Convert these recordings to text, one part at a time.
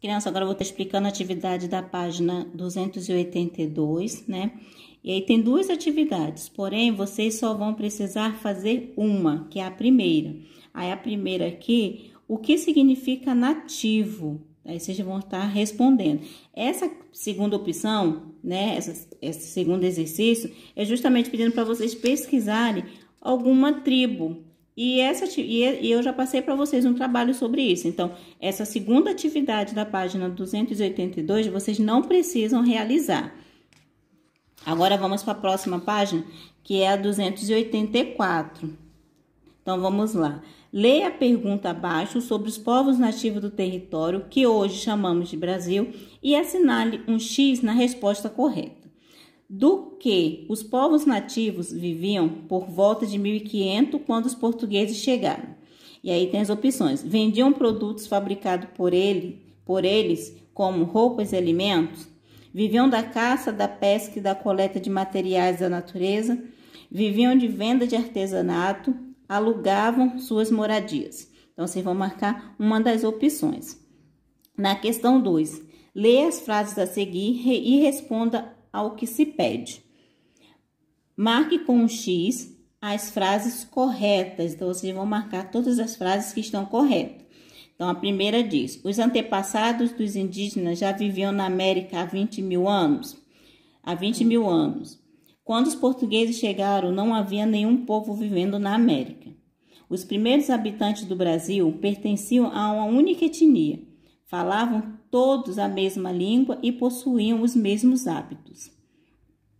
Criança, agora eu vou estar explicando a atividade da página 282, né? E aí tem duas atividades, porém vocês só vão precisar fazer uma, que é a primeira. Aí a primeira aqui, o que significa nativo? Aí vocês vão estar respondendo. Essa segunda opção, né, essa, esse segundo exercício, é justamente pedindo para vocês pesquisarem alguma tribo, e, essa, e eu já passei para vocês um trabalho sobre isso. Então, essa segunda atividade da página 282, vocês não precisam realizar. Agora, vamos para a próxima página, que é a 284. Então, vamos lá. Leia a pergunta abaixo sobre os povos nativos do território que hoje chamamos de Brasil e assinale um X na resposta correta do que os povos nativos viviam por volta de 1500 quando os portugueses chegaram. E aí tem as opções: vendiam produtos fabricados por ele, por eles, como roupas e alimentos, viviam da caça, da pesca e da coleta de materiais da natureza, viviam de venda de artesanato, alugavam suas moradias. Então vocês vão marcar uma das opções. Na questão 2, leia as frases a seguir e responda ao que se pede. Marque com um X as frases corretas. Então, vocês vão marcar todas as frases que estão corretas. Então, a primeira diz: Os antepassados dos indígenas já viviam na América há 20 mil anos. Há 20 mil anos. Quando os portugueses chegaram, não havia nenhum povo vivendo na América. Os primeiros habitantes do Brasil pertenciam a uma única etnia. Falavam todos a mesma língua e possuíam os mesmos hábitos.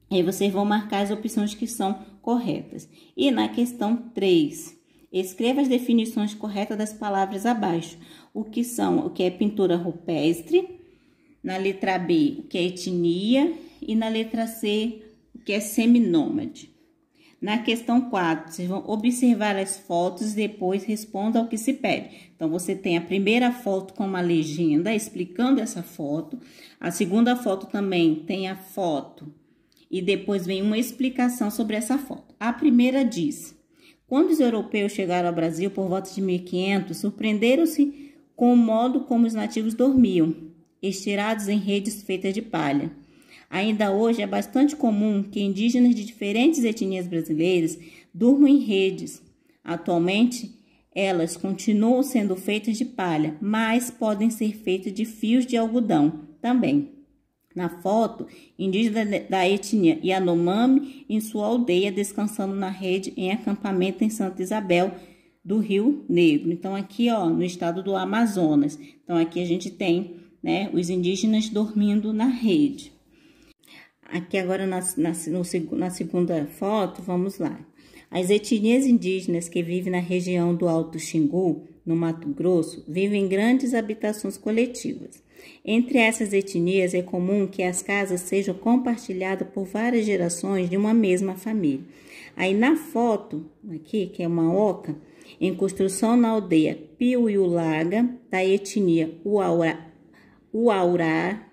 Aí vocês vão marcar as opções que são corretas. E na questão 3, escreva as definições corretas das palavras abaixo. O que são, o que é pintura rupestre, na letra B, o que é etnia, e na letra C, o que é seminômade. Na questão 4, vocês vão observar as fotos e depois responda ao que se pede. Então, você tem a primeira foto com uma legenda explicando essa foto. A segunda foto também tem a foto e depois vem uma explicação sobre essa foto. A primeira diz: Quando os europeus chegaram ao Brasil por volta de 1500, surpreenderam-se com o modo como os nativos dormiam, estirados em redes feitas de palha. Ainda hoje é bastante comum que indígenas de diferentes etnias brasileiras durmam em redes. Atualmente, elas continuam sendo feitas de palha, mas podem ser feitas de fios de algodão também. Na foto, indígena da etnia Yanomami em sua aldeia descansando na rede em acampamento em Santa Isabel do Rio Negro. Então aqui, ó, no estado do Amazonas. Então aqui a gente tem, né, os indígenas dormindo na rede aqui agora na, na, no, na segunda foto, vamos lá. As etnias indígenas que vivem na região do Alto Xingu, no Mato Grosso, vivem em grandes habitações coletivas. Entre essas etnias é comum que as casas sejam compartilhadas por várias gerações de uma mesma família. Aí na foto, aqui, que é uma oca, em construção na aldeia Piuiulaga, da etnia Uaura, Uaurá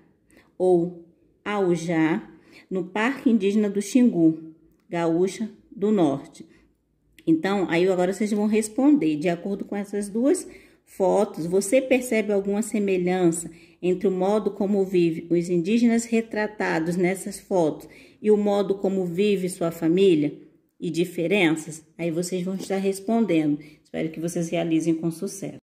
ou Aujá, no Parque Indígena do Xingu, Gaúcha do Norte. Então, aí agora vocês vão responder, de acordo com essas duas fotos, você percebe alguma semelhança entre o modo como vive os indígenas retratados nessas fotos e o modo como vive sua família e diferenças? Aí vocês vão estar respondendo. Espero que vocês realizem com sucesso.